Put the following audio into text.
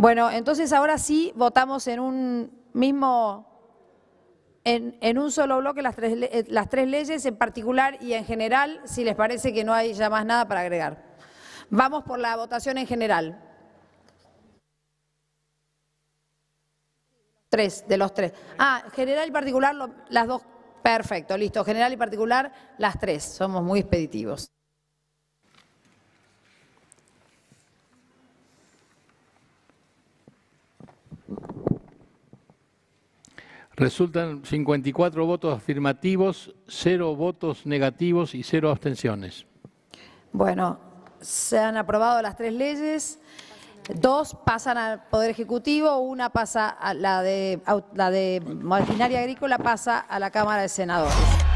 Bueno, entonces ahora sí votamos en un mismo, en, un solo bloque las eh, las tres leyes en particular y en general, si les parece que no hay ya más nada para agregar. Vamos por la votación en general. Tres, de los tres. Ah, general y particular, las dos. Perfecto, listo. General y particular, las tres. Somos muy expeditivos. Resultan 54 votos afirmativos, 0 votos negativos y 0 abstenciones. Bueno, se han aprobado las tres leyes. Dos pasan al Poder Ejecutivo, una pasa a la de, la de Maquinaria Agrícola, pasa a la Cámara de Senadores.